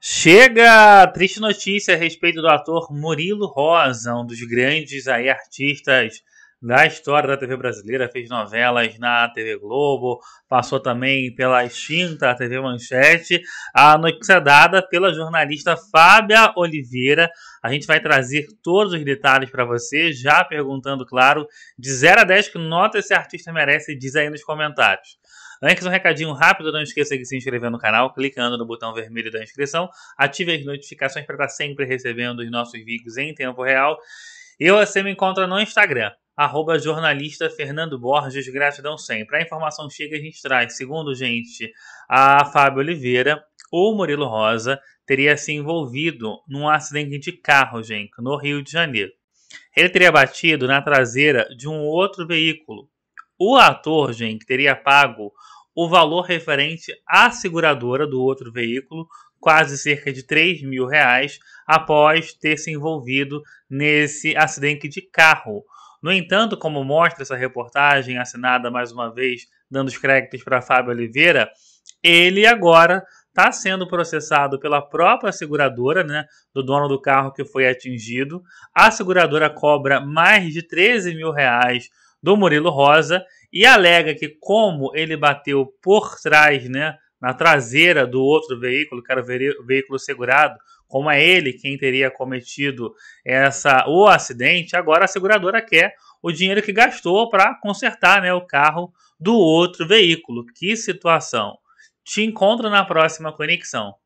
Chega triste notícia a respeito do ator Murilo Rosa, um dos grandes aí, artistas da história da TV brasileira, fez novelas na TV Globo, passou também pela extinta TV Manchete. A notícia é dada pela jornalista Fábia Oliveira. A gente vai trazer todos os detalhes para você, já perguntando, claro, de 0 a 10 que nota esse artista merece, diz aí nos comentários. Antes, um recadinho rápido, não esqueça de se inscrever no canal, clicando no botão vermelho da inscrição, ative as notificações para estar sempre recebendo os nossos vídeos em tempo real. E você me encontra no Instagram, arroba jornalista Fernando Borges, gratidão sempre. A informação chega, a gente traz. Segundo, gente, a Fábio Oliveira ou Murilo Rosa teria se envolvido num acidente de carro, gente, no Rio de Janeiro. Ele teria batido na traseira de um outro veículo o ator, gente, teria pago o valor referente à seguradora do outro veículo, quase cerca de 3 mil reais, após ter se envolvido nesse acidente de carro. No entanto, como mostra essa reportagem assinada mais uma vez, dando os créditos para Fábio Oliveira, ele agora está sendo processado pela própria seguradora, né, do dono do carro que foi atingido. A seguradora cobra mais de 13 mil reais do Murilo Rosa e alega que como ele bateu por trás, né, na traseira do outro veículo, que era o veículo segurado, como é ele quem teria cometido essa o acidente, agora a seguradora quer o dinheiro que gastou para consertar né, o carro do outro veículo. Que situação! Te encontro na próxima conexão.